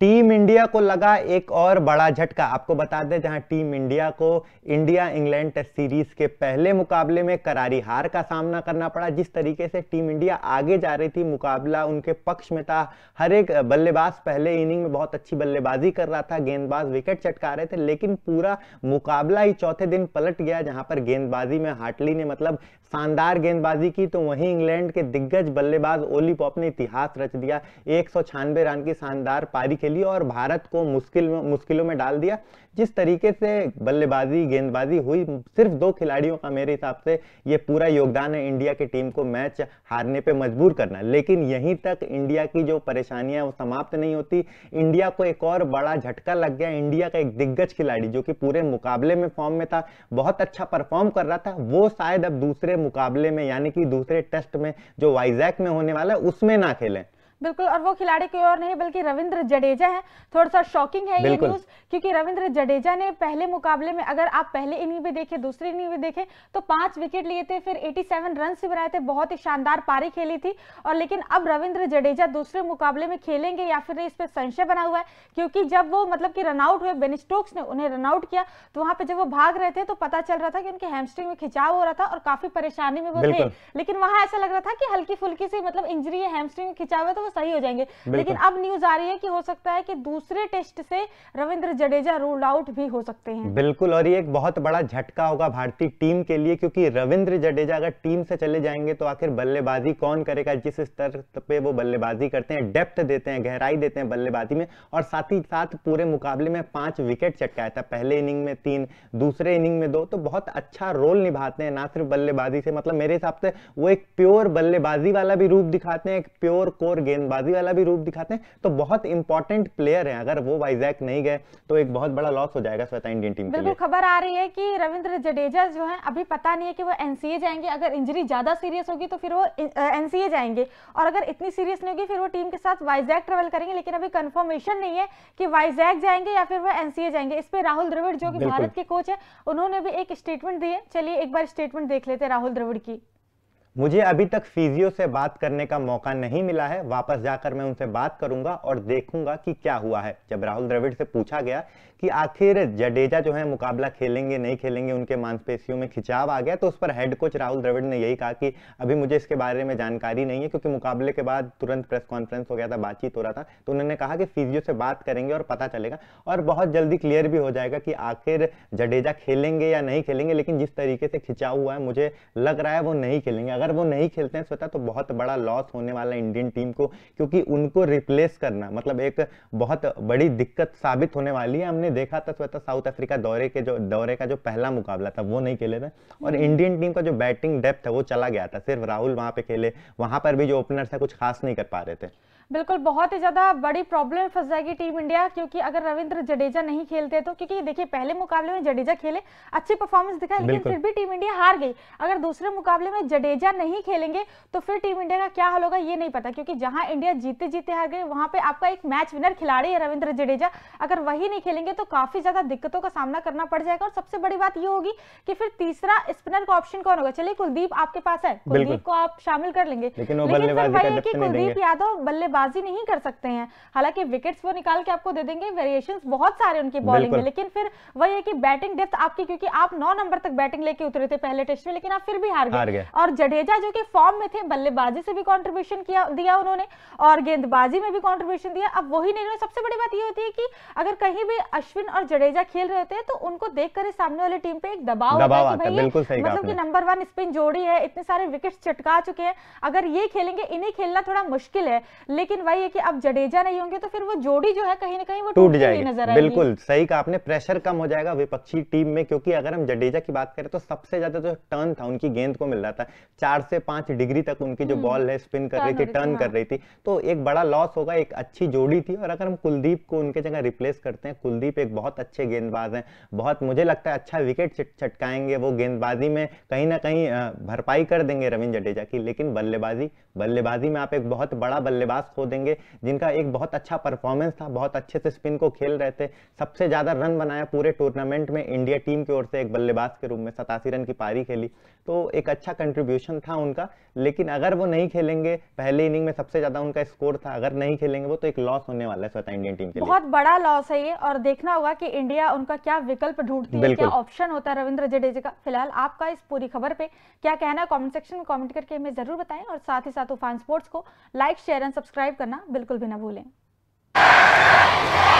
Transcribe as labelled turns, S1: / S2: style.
S1: Team India को लगा एक और बड़ा झटका आपको बता दें जहां टीम इंडिया को इंडिया इंग्लैंड टेस्ट सीरीज के पहले मुकाबले में करारी हार का सामना करना पड़ा जिस तरीके से टीम इंडिया आगे जा रही थी मुकाबला उनके पक्ष में था हर एक बल्लेबाज पहले इनिंग में बहुत अच्छी बल्लेबाजी कर रहा था गेंदबाज विकेट चटका रहे थे लेकिन पूरा मुकाबला ही चौथे दिन पलट गया जहां पर गेंदबाजी में हाटली ने मतलब शानदार गेंदबाजी की तो वहीं इंग्लैंड के दिग्गज बल्लेबाज ओली पॉप ने इतिहास रच दिया एक रन की शानदार पारी खेली और भारत को मुश्किल मुश्किलों में डाल दिया जिस तरीके से बल्लेबाजी गेंदबाजी हुई सिर्फ दो खिलाड़ियों का मेरे हिसाब से ये पूरा योगदान है इंडिया की टीम को मैच हारने पे मजबूर करना लेकिन यहीं तक इंडिया की जो परेशानियां वो समाप्त नहीं होती इंडिया को एक और बड़ा झटका लग गया इंडिया का एक दिग्गज खिलाड़ी जो कि पूरे मुकाबले में फॉर्म में था बहुत अच्छा परफॉर्म कर रहा था वो शायद अब दूसरे मुकाबले में यानी कि दूसरे टेस्ट में जो वाइजैक में होने वाला है उसमें ना खेलें
S2: बिल्कुल और वो खिलाड़ी कोई और नहीं बल्कि रविंद्र जडेजा है थोड़ा सा शॉकिंग है ये न्यूज क्योंकि रविंद्र जडेजा ने पहले मुकाबले में अगर आप पहले इनिंग भी देखें दूसरी इनिंग में देखे तो पांच विकेट लिए थे फिर 87 रन से बनाए थे बहुत ही शानदार पारी खेली थी और लेकिन अब रविंद्र जडेजा दूसरे मुकाबले में खेलेंगे या फिर इस पर संशय बना हुआ है क्योंकि जब वो मतलब की रनआउट हुए बेन स्टोक्स ने उन्हें रनआउट किया तो वहां पर जब वो भाग रहे थे तो पता चल रहा था कि उनके हेमस्ट्रिंग में खिंचाव हो रहा था और काफी परेशानी में वो थे लेकिन वहां ऐसा लग रहा था कि हल्की फुल्की सी मतलब इंजरी है हैमस्ट्रिंग में खिंचाव है तो वो तो सही हो जाएंगे लेकिन अब न्यूज आ रही है कि हो सकता है कि दूसरे टेस्ट से रविंद्र जडेजा रूल आउट भी हो सकते हैं
S1: बिल्कुल और ये एक बहुत बड़ा झटका होगा भारतीय टीम के लिए क्योंकि रविंद्र जडेजा अगर टीम से चले जाएंगे तो आखिर बल्लेबाजी कौन करेगा जिस स्तर पे वो बल्लेबाजी करते हैं डेप्थ देते हैं गहराई देते हैं बल्लेबाजी में और साथ ही साथ पूरे मुकाबले में पांच विकेट चटकाया था पहले इनिंग में तीन दूसरे इनिंग में दो तो बहुत अच्छा रोल निभाते हैं ना सिर्फ बल्लेबाजी से मतलब मेरे हिसाब से वो एक प्योर बल्लेबाजी वाला भी रूप दिखाते हैं एक प्योर कोर गेंद गेंदबाजी वाला भी रूप दिखाते हैं तो बहुत इंपॉर्टेंट प्लेयर है अगर वो वाइजैक नहीं गए तो एक बहुत बड़ा लॉस हो जाएगा श्वेता इंडियन टीम बिल्कुल
S2: खबर आ रही है कि रविंद्र जडेजा जो है अभी पता नहीं है कि वो एनसीए जाएंगे अगर इंजरी ज्यादा सीरियस होगी तो फिर वो एनसीए जाएंगे और अगर इतनी सीरियस नहीं होगी फिर वो टीम के साथ वाइजैक ट्रेवल करेंगे लेकिन अभी कंफर्मेशन नहीं है कि वाइजैक जाएंगे या फिर वो एनसीए जाएंगे इस पर राहुल द्रविड़ जो कि भारत के कोच है उन्होंने भी एक स्टेटमेंट दी है चलिए एक बार स्टेटमेंट देख लेते हैं राहुल द्रविड़ की
S1: मुझे अभी तक फिजियो से बात करने का मौका नहीं मिला है वापस जाकर मैं उनसे बात करूंगा और देखूंगा कि क्या हुआ है जब राहुल द्रविड़ से पूछा गया कि आखिर जडेजा जो है मुकाबला खेलेंगे नहीं खेलेंगे उनके मांसपेशियों में खिंचाव आ गया तो उस पर हेड कोच राहुल द्रविड़ ने यही कहा कि अभी मुझे इसके बारे में जानकारी नहीं है क्योंकि मुकाबले के बाद तुरंत प्रेस कॉन्फ्रेंस हो गया था बातचीत हो रहा था तो उन्होंने कहा कि फिजियो से बात करेंगे और पता चलेगा और बहुत जल्दी क्लियर भी हो जाएगा कि आखिर जडेजा खेलेंगे या नहीं खेलेंगे लेकिन जिस तरीके से खिंचाव हुआ है मुझे लग रहा है वो नहीं खेलेंगे अगर अगर वो नहीं खेलते हैं श्वेता तो बहुत बड़ा लॉस होने वाला इंडियन टीम को क्योंकि उनको रिप्लेस करना मतलब एक बहुत बड़ी दिक्कत साबित होने वाली है हमने देखा था श्वेता साउथ अफ्रीका दौरे के जो दौरे का जो पहला मुकाबला था वो नहीं खेले थे और इंडियन टीम हम्म। का जो बैटिंग डेप्थ है वो चला गया था सिर्फ राहुल वहां पर खेले वहां पर भी जो ओपनर्स है कुछ खास नहीं कर पा रहे थे
S2: बिल्कुल बहुत ही ज़्यादा बड़ी प्रॉब्लम में फंस जाएगी टीम इंडिया क्योंकि अगर रविंद्र जडेजा नहीं खेलते तो क्योंकि देखिए पहले मुकाबले में जडेजा खेले अच्छी परफॉर्मेंस दिखाई लेकिन फिर भी टीम इंडिया हार गई अगर दूसरे मुकाबले में जडेजा नहीं खेलेंगे तो फिर टीम इंडिया का क्या हाल होगा ये नहीं पता क्योंकि जहां इंडिया जीते जीते हार गए वहां पर आपका एक मैच विनर खिलाड़ी है रविंद्र जडेजा अगर वही नहीं खेलेंगे तो काफ़ी ज़्यादा दिक्कतों का सामना करना पड़ जाएगा और सबसे बड़ी बात ये होगी कि फिर तीसरा स्पिनर का ऑप्शन कौन होगा चलिए कुलदीप आपके पास है कुलदीप को आप शामिल कर लेंगे
S1: लेकिन कुलदीप
S2: यादव बल्लेबाज बल्लेबाजी नहीं कर सकते हैं हालांकि विकेट्स वो निकाल के आपको दे देंगे वेरिएशन बहुत सारे उनकी बॉलिंग में लेकिन फिर वही है कि बैटिंग डेप्थ आपकी क्योंकि आप नौ नंबर तक बैटिंग लेके उतरे थे पहले टेस्ट में लेकिन आप फिर भी हार गए और जडेजा जो कि फॉर्म में थे बल्लेबाजी से भी कॉन्ट्रीब्यूशन किया दिया उन्होंने और गेंदबाजी में भी कॉन्ट्रीब्यूशन दिया अब वही नहीं सबसे बड़ी बात ये होती है कि अगर कहीं भी अश्विन और जडेजा खेल रहे होते हैं तो उनको देख कर सामने वाली टीम पे एक दबाव, मतलब की नंबर वन स्पिन जोड़ी है इतने सारे विकेट चटका चुके हैं अगर ये खेलेंगे इन्हें खेलना थोड़ा मुश्किल है लेकिन वही है कि अब जडेजा नहीं होंगे तो फिर वो जोड़ी जो है कहीं ना कहीं वो टूट जाएगी नजर बिल्कुल
S1: सही कहा आपने प्रेशर कम हो जाएगा विपक्षी टीम में क्योंकि अगर हम जडेजा की बात करें तो सबसे ज्यादा जो टर्न था उनकी गेंद को मिल रहा था चार से पांच डिग्री तक उनकी जो बॉल हम्म, है स्पिन कर रही थी टर्न कर हाँ। रही थी तो एक बड़ा लॉस होगा एक अच्छी जोड़ी थी और अगर हम कुलदीप को उनके जगह रिप्लेस करते हैं कुलदीप एक बहुत अच्छे गेंदबाज है बहुत मुझे लगता है अच्छा विकेट छटकाएंगे वो गेंदबाजी में कहीं ना कहीं भरपाई कर देंगे रविंद्र जडेजा की लेकिन बल्लेबाजी बल्लेबाजी में आप एक बहुत बड़ा बल्लेबाज खो देंगे जिनका एक बहुत अच्छा परफॉर्मेंस था बहुत अच्छे से स्पिन को खेल रहे थे सबसे ज़्यादा रन बनाया पूरे टूर्नामेंट में इंडिया टीम की ओर से एक बल्लेबाज के रूप में सतासी रन की पारी खेली तो एक अच्छा कंट्रीब्यूशन था उनका लेकिन अगर वो नहीं खेलेंगे पहले इनिंग में सबसे ज़्यादा उनका स्कोर था अगर नहीं खेलेंगे वो तो एक लॉस होने वाला है स्वतः इंडियन टीम के बहुत
S2: बड़ा लॉस है ये और देखना होगा कि इंडिया उनका क्या विकल्प ढूंढती है क्या ऑप्शन होता है रविंद्र जडेजा का फिलहाल आपका इस पूरी खबर पे क्या कहना है कमेंट सेक्शन में कमेंट करके हमें जरूर बताएं और साथ ही साथ उफान स्पोर्ट्स को like share and subscribe subscribe करना बिल्कुल भी ना भूलें